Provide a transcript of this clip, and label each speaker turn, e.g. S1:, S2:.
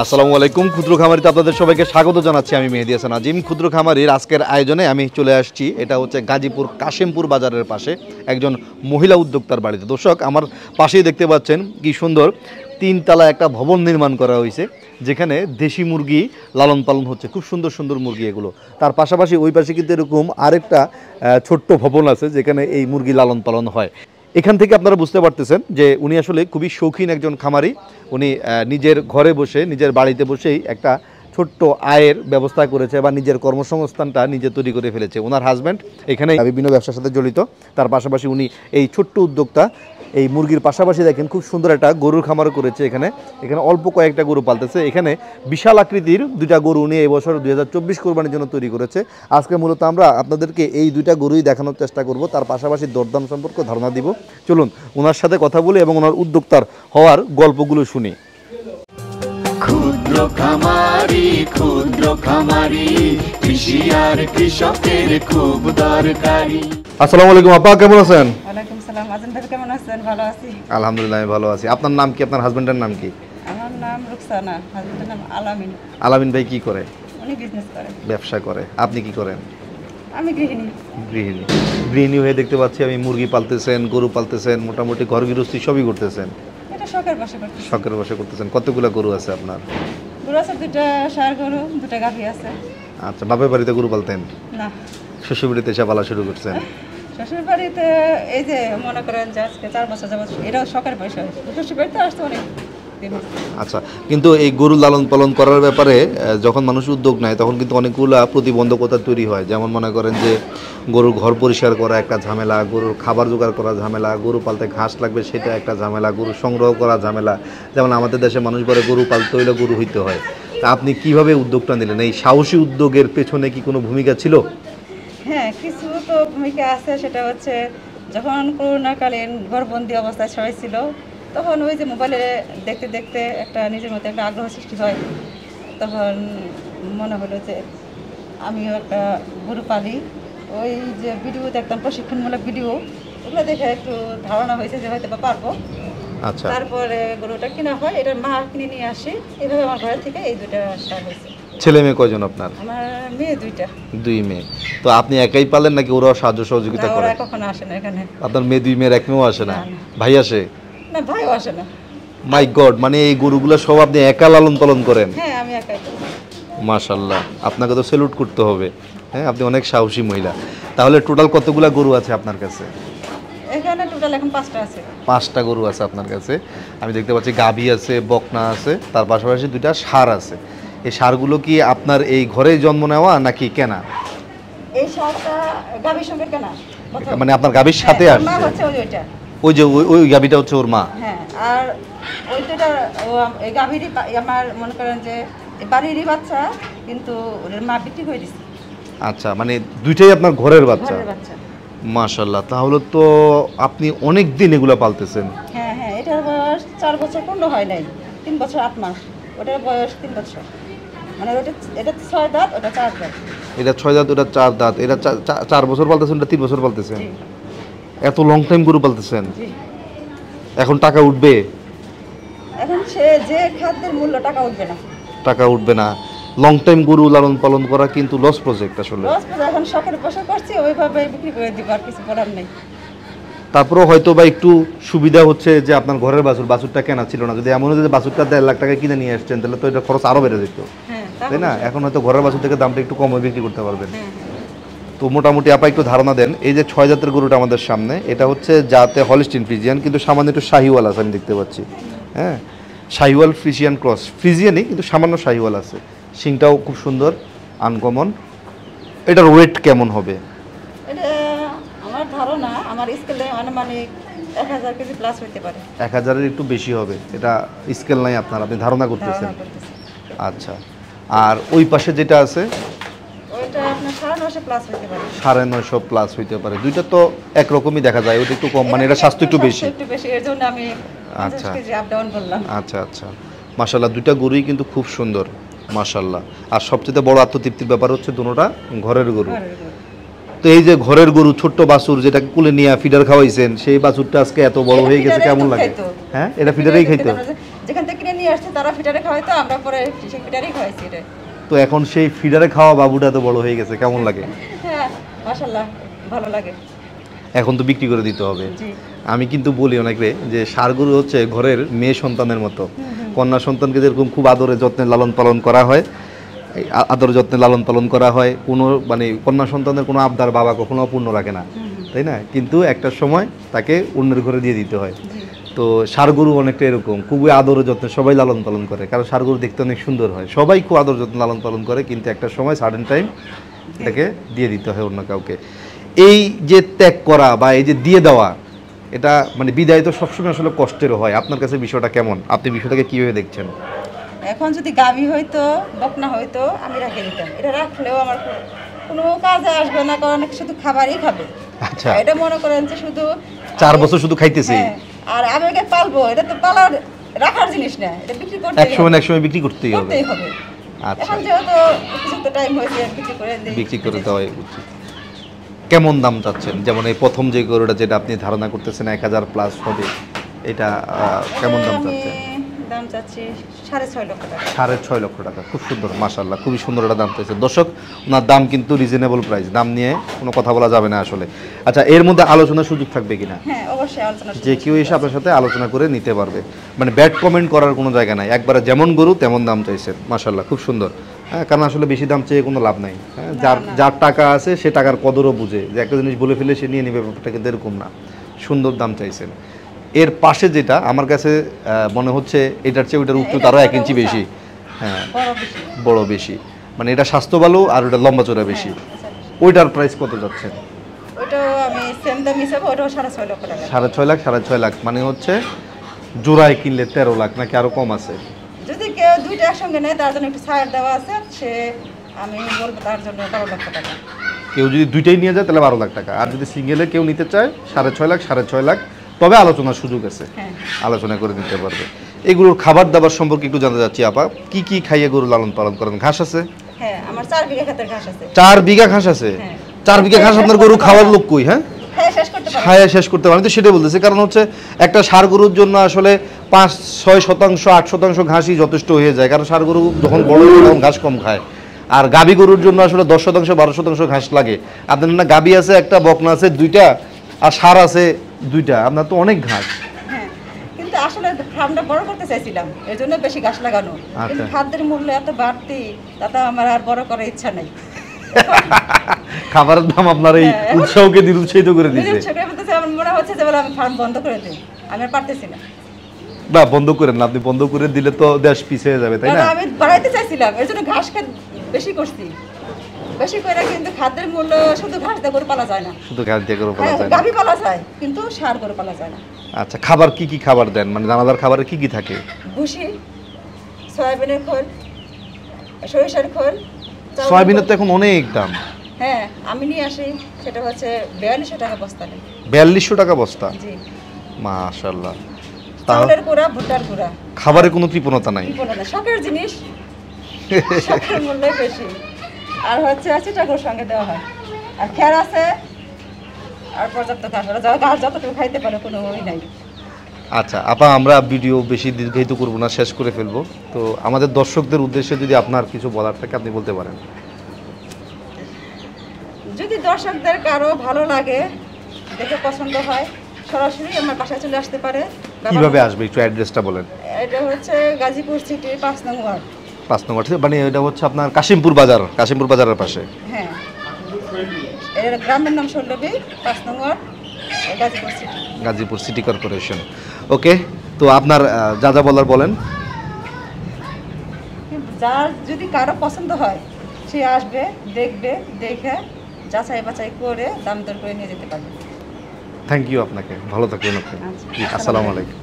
S1: আসসালামু আলাইকুম ক্ষুদ্র খামারিতে আপনাদের সবাইকে স্বাগত জানাচ্ছি আমি মেহেদি হাসান আজিম ক্ষুদ্র খামারির আজকের আয়োজনে আমি চলে আসছি এটা হচ্ছে গাজীপুর কাশিমপুর বাজারের পাশে একজন মহিলা উদ্যোক্তার বাড়িতে দর্শক আমার পাশেই দেখতে পাচ্ছেন কি সুন্দর তিনতলা একটা ভবন নির্মাণ করা হয়েছে যেখানে দেশি মুরগি লালন পালন হচ্ছে খুব সুন্দর সুন্দর মুরগি এগুলো তার পাশাপাশি ওই পাশে কিন্তু এরকম আরেকটা ছোট্ট ভবন আছে যেখানে এই মুরগি লালন পালন হয় এখান থেকে আপনারা বুঝতে পারতেছেন যে উনি আসলে খুবই শৌখিন একজন খামারি উনি নিজের ঘরে বসে নিজের বাড়িতে বসেই একটা ছোট্ট আয়ের ব্যবস্থা করেছে বা নিজের কর্মসংস্থানটা নিজে তৈরি করে ফেলেছে ওনার হাজব্যান্ড এখানে বিভিন্ন ব্যবসার সাথে জড়িত তার পাশাপাশি উনি এই ছোট্ট উদ্যোক্তা এই মুরগির পাশাপাশি দেখেন খুব সুন্দর একটা গরুর খামার করেছে এখানে এখানে অল্প কয়েকটা গরু পালতেছে এখানে বিশাল আকৃতির দুইটা গরু নিয়ে এবছর দুই হাজার চব্বিশ কোরবানির জন্য তৈরি করেছে আজকে মূলত আমরা আপনাদেরকে এই দুইটা গরুই দেখানোর চেষ্টা করব তার পাশাপাশি দরদাম সম্পর্কে ধারণা দিব চলুন ওনার সাথে কথা বলি এবং ওনার উদ্যোক্তার হওয়ার গল্পগুলো শুনি ক্ষুদ্র খামারি ক্ষুদ্র খামারি কৃষি আর কৃষকের খুব দরকারি আসসালামু আলাইকুম আপা কেমন আছেন
S2: কেমন আছেন ভালো আছি
S1: আলহামদুলিল্লাহ আমি ভালো আছি আপনার নাম কি আপনার হাজবেন্ডের নাম কি
S2: আমার নাম রুকসানা হাজবেন্ডের নাম আলামিন
S1: আলামিন ভাই কি করে
S2: উনি বিজনেস করে
S1: ব্যবসা করে আপনি কি করেন গৃহিণী হয়ে দেখতে পাচ্ছি আমি মুরগি পালতেছেন গরু পালতেছেন মোটামুটি ঘর গৃহস্থী সবই করতেছেন শখের বসে করতেছেন কতগুলো গরু আছে আপনার আচ্ছা বাপের বাড়িতে গরু পালতেন এসে পালা শুরু করছেন
S2: শ্বশুর বাড়িতে এই যে মনে করেন যে আজকে চার বছর যাবত এটাও শখের পয়সা শ্বশুর বাড়িতে আসতো অনেক
S1: আচ্ছা কিন্তু এই গরু লালন পালন করার ব্যাপারে যখন মানুষ উদ্যোগ নেয় তখন কিন্তু অনেকগুলা প্রতিবন্ধকতা তৈরি হয় যেমন মনে করেন যে গরুর ঘর পরিষ্কার করা একটা ঝামেলা গরুর খাবার জোগাড় করা ঝামেলা গরু পালতে ঘাস লাগবে সেটা একটা ঝামেলা গরু সংগ্রহ করা ঝামেলা যেমন আমাদের দেশে মানুষ বলে গরু পালতে হইলে গরু হইতে হয় তা আপনি কিভাবে উদ্যোগটা নিলেন এই সাহসী উদ্যোগের পেছনে কি কোনো ভূমিকা ছিল
S2: হ্যাঁ ভূমিকা আছে সেটা হচ্ছে যখন করোনাকালীন ঘরবন্দি অবস্থায় সবাই ছিল তখন ওই যে মোবাইলে দেখতে দেখতে একটা নিজের মধ্যে একটা আগ্রহ সৃষ্টি হয় তখন মনে হলো যে আমিও একটা গরু পালি ওই যে ভিডিও দেখতাম প্রশিক্ষণমূলক ভিডিও ওগুলো দেখে একটু ধারণা হয়েছে যে হয়তো বা পারবো আচ্ছা। তারপরে গরুটা কিনা হয় এটা মা কিনে নিয়ে আসি এভাবে আমার ঘরের থেকে এই দুটা সার হয়েছে
S1: ছেলে মেয়ে কয়জন আপনার দুই মেয়ে তো আপনি একাই পালেন নাকি ওরাও সাহায্য সহযোগিতা করে আপনার মেয়ে দুই মেয়ের এক মেয়েও আসে না ভাই আসে মাই গড মানে এই গরুগুলো সব আপনি একা লালন পালন করেন হ্যাঁ আমি আপনাকে তো সেলুট করতে হবে হ্যাঁ আপনি অনেক সাহসী মহিলা তাহলে টোটাল কতগুলো গরু আছে আপনার কাছে
S2: এখানে টোটাল এখন পাঁচটা আছে
S1: পাঁচটা গরু আছে আপনার কাছে আমি দেখতে পাচ্ছি গাভী আছে বকনা আছে তার পাশাপাশি দুইটা সার আছে এই সারগুলো কি আপনার এই ঘরে জন্ম নেওয়া নাকি কেনা
S2: এই সারটা গাবির সঙ্গে কেনা মানে আপনার গাভীর হ্যাঁ, সাথে আসছে হচ্ছে ওইটা
S1: ওই যে ওই ওই গাভীটা হচ্ছে ওর মা
S2: হ্যাঁ আর ওইটা এই গাভীরই আমার মনে করেন যে বাড়িরই বাচ্চা কিন্তু ওর মা বিক্রি হয়ে দিছে
S1: আচ্ছা মানে দুইটাই আপনার ঘরের বাচ্চা মাশাল্লাহ তাহলে তো আপনি অনেক দিন এগুলো পালতেছেন
S2: হ্যাঁ হ্যাঁ এটার বয়স চার বছর পনেরো হয় নাই তিন বছর আট মাস ওটার বয়স তিন বছর মানে ওটা এটা ছয় দাঁত ওটা চার দাঁত
S1: এটা ছয় দাঁত ওটা চার দাঁত এটা চার বছর পালতেছেন এটা তিন বছর পালতেছেন এত লং টাইম গরু পালতেছেন এখন টাকা উঠবে
S2: এখন সে যে খাদ্যের মূল্য টাকা উঠবে না
S1: টাকা উঠবে না লং টাইম গরু লালন পালন করা কিন্তু লস প্রজেক্ট আসলে লস
S2: এখন শখের বসে করছি ওইভাবে বিক্রি করে দিব আর কিছু করার নেই
S1: তারপরে হয়তো বা একটু সুবিধা হচ্ছে যে আপনার ঘরের বাছুর বাছুরটা কেনা ছিল না যদি এমন যে বাছুরটা দেড় লাখ টাকা কিনে নিয়ে আসছেন তাহলে তো এটা খরচ আরও বেড়ে যেত হ্যাঁ তাই না এখন হয়তো ঘরের বাছুর থেকে দামটা একটু কমে বিক্রি করতে পারবেন হ্যাঁ, হ্যাঁ। তো মোটামুটি আপা একটু ধারণা দেন এই যে ছয় জাতের গরুটা আমাদের সামনে এটা হচ্ছে যাতে হলিস্টিন ফ্রিজিয়ান কিন্তু সামান্য একটু শাহিওয়াল আছে আমি দেখতে পাচ্ছি হ্যাঁ শাহিওয়াল ফ্রিজিয়ান ক্রস ফ্রিজিয়ানই কিন্তু সামান্য শাহিওয়াল আছে শিংটাও খুব সুন্দর আনকমন এটার ওয়েট কেমন হবে
S2: আমার ধারণা আমার স্কেলে আনুমানিক এক হাজার কেজি প্লাস পারে
S1: এক হাজারের একটু বেশি হবে এটা স্কেল নাই আপনার আপনি ধারণা করতেছেন আচ্ছা আর ওই পাশে যেটা আছে সাড়ে নয়শো প্লাস হইতে পারে দুইটা তো একরকমই দেখা যায় ওটা একটু কম মানে এটা স্বাস্থ্য একটু বেশি আচ্ছা।, আচ্ছা আচ্ছা আচ্ছা মাসাল্লাহ দুইটা গরুই কিন্তু খুব সুন্দর মাসাল্লাহ আর সবচেয়ে বড় আত্মতৃপ্তির ব্যাপার হচ্ছে দুটোটা ঘরের গরু তো এই যে ঘরের গরু ছোট্ট বাছুর যেটাকে কুলে নিয়ে ফিডার খাওয়াইছেন সেই বাছুরটা আজকে এত বড় হয়ে গেছে কেমন লাগে হ্যাঁ এটা ফিডারেই খাইতো
S2: নিয়ে আসছে তারা ফিটারে খাওয়াই তো আমরা পরে ফিটারেই খাওয়াইছি
S1: তো এখন সেই ফিডারে খাওয়া বাবুটা তো বড় হয়ে গেছে কেমন লাগে
S2: হ্যাঁ মাশাল্লাহ ভালো লাগে
S1: এখন তো বিক্রি করে দিতে হবে আমি কিন্তু বলি অনেকে যে সারগুরু হচ্ছে ঘরের মেয়ে সন্তানের মতো কন্যা সন্তানকে যেরকম খুব আদরে যত্নে লালন পালন করা হয় আদর যত্নে লালন পালন করা হয় কোনো মানে কন্যা সন্তানের কোনো আবদার বাবা কখনো অপূর্ণ রাখে না তাই না কিন্তু একটা সময় তাকে অন্যের ঘরে দিয়ে দিতে হয় তো সারগুরু অনেকটা এরকম খুবই আদর যত্ন সবাই লালন পালন করে কারণ সারগুরু দেখতে অনেক সুন্দর হয় সবাই খুব আদর যত্ন লালন পালন করে কিন্তু একটা সময় সার্টেন টাইম তাকে দিয়ে দিতে হয় অন্য কাউকে এই যে ত্যাগ করা বা এই যে দিয়ে দেওয়া এটা মানে বিদায় তো সবসময় আসলে কষ্টেরও হয় আপনার কাছে বিষয়টা কেমন আপনি বিষয়টাকে কীভাবে দেখছেন
S2: এখন যদি গাভী হইতো বকনা হইতো আমি রাখে দিতাম এটা রাখলেও আমার কোনো কাজে আসবে না কারণ শুধু খাবারই খাবে আচ্ছা এটা মনে করেন যে শুধু
S1: চার বছর শুধু খাইতেছি হ্যাঁ।
S2: আর আবেগে পালবো এটা তো পালার রাখার জিনিস না এটা বিক্রি করতে এক সময় এক
S1: সময় বিক্রি করতেই হবে করতেই হবে আচ্ছা
S2: যেহেতু কিছু তো টাইম হয়েছে বিক্রি করে দিই
S1: বিক্রি করে দেওয়াই উচিত কেমন দাম চাচ্ছেন যেমন এই প্রথম যে গরুটা যেটা আপনি ধারণা করতেছেন এক হাজার প্লাস হবে এটা কেমন
S2: দাম চাচ্ছেন সাড়ে ছয় লক্ষ
S1: সাড়ে ছয় লক্ষ টাকা খুব সুন্দর মাসাল্লাহ খুবই সুন্দর একটা দাম চাইছে দর্শক ওনার দাম কিন্তু রিজনেবল প্রাইস দাম নিয়ে কোনো কথা বলা যাবে না আসলে আচ্ছা এর মধ্যে আলোচনার সুযোগ থাকবে কিনা
S2: হ্যাঁ অবশ্যই আলোচনা
S1: যে কেউ এসে আপনার সাথে আলোচনা করে নিতে পারবে মানে ব্যাড কমেন্ট করার কোনো জায়গা নাই একবারে যেমন গরু তেমন দাম চাইছেন মাশাল্লাহ খুব সুন্দর হ্যাঁ কারণ আসলে বেশি দাম চেয়ে কোনো লাভ নাই হ্যাঁ, যার যার টাকা আছে সে টাকার কদরও বুঝে যে একটা জিনিস বলে ফেলে সে নিয়ে নেবে ব্যাপারটাকে কিন্তু এরকম না সুন্দর দাম চাইছেন এর পাশে যেটা আমার কাছে মনে হচ্ছে এটার চেয়ে ওইটার হ্যাঁ, উচ্চতা আরও এক ইঞ্চি বেশি হ্যাঁ বড় বেশি মানে এটা স্বাস্থ্য ভালো আর ওটা লম্বা চোরা বেশি হ্যাঁ, আচ্ছা, আচ্ছা। ওইটার প্রাইস কত যাচ্ছে ওইটা সাড়ে ছয় লাখ সাড়ে ছয় লাখ মানে হচ্ছে জোড়ায় কিনলে তেরো লাখ নাকি আরো কম আছে
S2: যদি কেউ দুইটা একসঙ্গে নেয় তার জন্য একটু ছাড় দেওয়া আছে সে আমি বলবো তার জন্য বারো লক্ষ টাকা
S1: কেউ যদি দুইটাই নিয়ে যায় তাহলে বারো লাখ টাকা আর যদি সিঙ্গেলে কেউ নিতে চায় সাড়ে ছয় লাখ সাড়ে ছয় লাখ তবে আলোচনার সুযোগ আছে হ্যাঁ। আলোচনা করে নিতে পারবে এগুলোর খাবার দাবার সম্পর্কে একটু জানতে চাচ্ছি আপা কি কি খাইয়ে গরু লালন পালন করেন ঘাস আছে হ্যাঁ, চার বিঘা ঘাস আছে হ্যাঁ। চার বিঘা ঘাস আপনার গরু খাওয়ার লোক কই হ্যাঁ ছায়া হ্যাঁ, শেষ করতে পারে হ্যাঁ, আমি তো সেটাই বলতেছি কারণ হচ্ছে একটা সার গরুর জন্য আসলে পাঁচ ছয় শতাংশ আট শতাংশ ঘাসই যথেষ্ট হয়ে যায় কারণ সার গরু যখন বড় তখন ঘাস কম খায় আর গাবি গরুর জন্য আসলে দশ শতাংশ বারো শতাংশ ঘাস লাগে আপনার না গাবি আছে একটা বকনা আছে দুইটা আর সার আছে দুইটা আপনার তো অনেক ঘাস
S2: হ্যাঁ, কিন্তু আসলে ফার্মটা বড় করতে চাইছিলাম এই জন্য বেশি ঘাস লাগানো কিন্তু আচ্ছা। খাদ্যের মূল্য এত বাড়তি তাতে আমার আর বড় করার ইচ্ছা নাই
S1: খাবারের দাম আপনার এই হ্যাঁ। উৎসাহকে নিরুৎসাহিত করে দিয়েছে না বন্ধ করেন না আপনি বন্ধ করে দিলে তো দেশ পিছিয়ে যাবে তাই না
S2: আমি বাড়াইতে চাইছিলাম এর জন্য ঘাস খেত বেশি করছি বেশি করে কিন্তু খাদ্যের মূল্য শুধু ঘাস দিয়ে পালা যায় না
S1: শুধু ঘাস দিয়ে পালা হ্যাঁ, যায়
S2: পালা যায় কিন্তু সার পালা যায় না
S1: আচ্ছা খাবার কি কি খাবার দেন মানে দানাদার খাবারে কি কি থাকে
S2: সয়াবিনের খোল সরিষার খোল সয়াবিনের তো
S1: এখন অনেক দাম
S2: হ্যাঁ আমি নিয়ে আসি সেটা ভুট্টার
S1: খাবারে কোনো কৃপণতা নাই
S2: শখের জিনিস বেশি আর হচ্ছে আছে টাকার সঙ্গে দেওয়া হয় আর খেয়ার আছে আর পর্যাপ্ত যতটুকু খাইতে পারে কোনো নাই
S1: আচ্ছা আপা আমরা ভিডিও বেশি দীর্ঘায়িত করবো না শেষ করে ফেলবো তো আমাদের দর্শকদের উদ্দেশ্যে যদি আপনার কিছু বলার থাকে আপনি বলতে পারেন
S2: যদি দর্শকদের কারো ভালো লাগে দেখে পছন্দ হয় সরাসরি আমার বাসায় চলে আসতে পারে
S1: কিভাবে আসবে একটু অ্যাড্রেসটা বলেন
S2: এটা হচ্ছে গাজীপুর সিটি পাঁচ নম্বর
S1: পাঁচ নম্বর মানে এটা হচ্ছে আপনার কাশিমপুর বাজার কাশিমপুর বাজারের পাশে
S2: হ্যাঁ এর গ্রামের নাম সল্লবী পাঁচ নম্বর Gazipur city
S1: Gazipur city corporation okay তো আপনার যা যা বলার বলেন
S2: যার যদি কারো পছন্দ হয় সে আসবে দেখবে দেখে যাচাই বাছাই করে দাম দর করে নিয়ে যেতে পারবে
S1: থ্যাংক ইউ আপনাকে ভালো থাকবেন আপনি আচ্ছা। আসসালামু আলাইকুম